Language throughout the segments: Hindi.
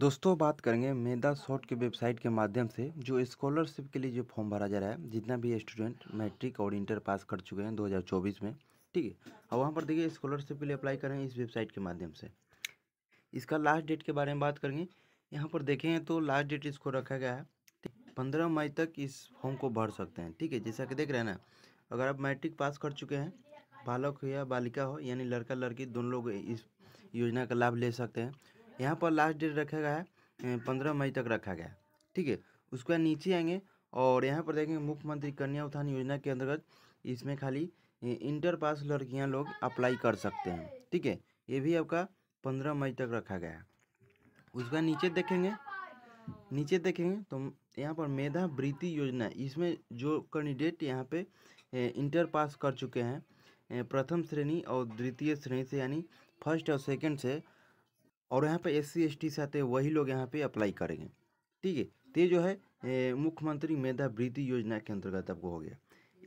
दोस्तों बात करेंगे मेधा शॉर्ट के वेबसाइट के माध्यम से जो स्कॉलरशिप के लिए जो फॉर्म भरा जा रहा है जितना भी स्टूडेंट मैट्रिक और इंटर पास कर चुके हैं 2024 में ठीक है और वहाँ पर देखिए स्कॉलरशिप के लिए अप्लाई करें इस वेबसाइट के माध्यम से इसका लास्ट डेट के बारे में बात करेंगे यहाँ पर देखें तो लास्ट डेट इसको रखा गया है पंद्रह मई तक इस फॉर्म को भर सकते हैं ठीक है जैसा कि देख रहे हैं ना अगर आप मैट्रिक पास कर चुके हैं बालक हो या बालिका हो यानी लड़का लड़की दोनों लोग इस योजना का लाभ ले सकते हैं यहाँ पर लास्ट डेट रखा गया है पंद्रह मई तक रखा गया है ठीक है उसके बाद नीचे आएंगे और यहाँ पर देखेंगे मुख्यमंत्री कन्या उत्थान योजना के अंतर्गत इसमें खाली इंटर पास लड़कियाँ लोग अप्लाई कर सकते हैं ठीक है ये भी आपका पंद्रह मई तक रखा गया है उसका नीचे देखेंगे नीचे देखेंगे तो यहाँ पर मेधा वृत्ति योजना इसमें जो कैंडिडेट यहाँ पे इंटर पास कर चुके हैं प्रथम श्रेणी और द्वितीय श्रेणी से यानी फर्स्ट और सेकंड से और यहाँ पे एस सी से आते हैं वही लोग यहाँ पे अप्लाई करेंगे ठीक है तो ये जो है मुख्यमंत्री मेधा वृद्धि योजना के अंतर्गत आपको हो गया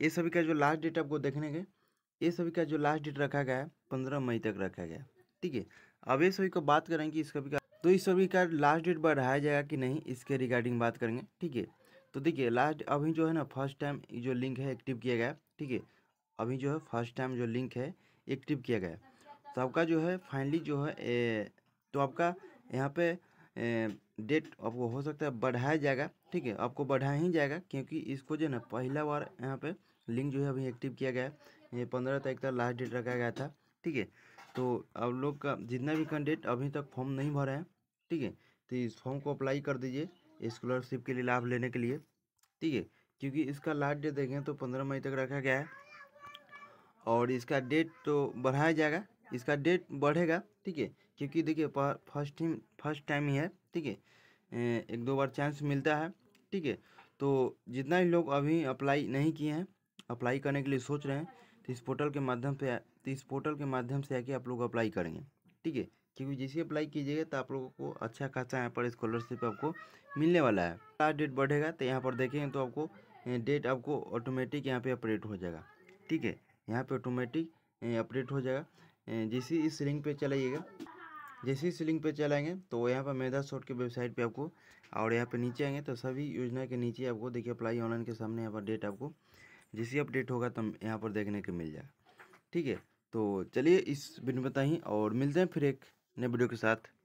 ये सभी का जो लास्ट डेट आपको देखने गए ये सभी का जो लास्ट डेट रखा गया है पंद्रह मई तक रखा गया ठीक है अब ये सभी को बात करेंगे इस सभी का तो इस सभी का लास्ट डेट बढ़ाया जाएगा कि नहीं इसके रिगार्डिंग बात करेंगे ठीक है तो देखिए लास्ट अभी जो है ना फर्स्ट टाइम जो लिंक है एक्टिव किया गया ठीक है अभी जो है फर्स्ट टाइम जो लिंक है एक्टिव किया गया तो आपका जो है फाइनली जो है तो आपका यहाँ पे डेट आपको हो सकता है बढ़ाया जाएगा ठीक है आपको बढ़ाया ही जाएगा क्योंकि इसको जो है ना पहला बार यहाँ पे लिंक जो है अभी एक्टिव किया गया है ये पंद्रह तारीख तक लास्ट डेट रखा गया था ठीक है तो आप लोग का जितना भी कैंडिडेट अभी तक फॉर्म नहीं भरा है ठीक है तो इस फॉर्म को अप्लाई कर दीजिए स्कॉलरशिप के लिए लाभ लेने के लिए ठीक है क्योंकि इसका लास्ट डेट देखें तो पंद्रह मई तक रखा गया है और इसका डेट तो बढ़ाया जाएगा इसका डेट बढ़ेगा ठीक है क्योंकि देखिए फर्स्ट टीम फर्स्ट टाइम ही है ठीक है एक दो बार चांस मिलता है ठीक है तो जितना ही लोग अभी अप्लाई नहीं किए हैं अप्लाई करने के लिए सोच रहे हैं तो इस पोर्टल के माध्यम से तो इस पोर्टल के माध्यम से आके आप लोग अप्लाई करेंगे ठीक है क्योंकि जैसे अप्लाई कीजिएगा तो आप लोगों को अच्छा खासा यहाँ पर स्कॉलरशिप आपको मिलने वाला है लास्ट डेट बढ़ेगा तो यहाँ पर देखेंगे तो आपको डेट आपको ऑटोमेटिक यहाँ पे अपडेट हो जाएगा ठीक है यहाँ पे ऑटोमेटिक अपडेट हो जाएगा जैसे इस लिंक पे चलाइएगा जैसे ही सीलिंग पे चलाएंगे तो यहाँ पर मेधा शॉर्ट की वेबसाइट पे आपको और यहाँ पे नीचे आएंगे तो सभी योजना के नीचे आपको देखिए अप्लाई ऑनलाइन के सामने यहाँ पर डेट आपको जैसे अपडेट होगा तो यहाँ पर देखने को मिल जाएगा ठीक है तो चलिए इस वीडियो में बताइए और मिलते हैं फिर एक नए वीडियो के साथ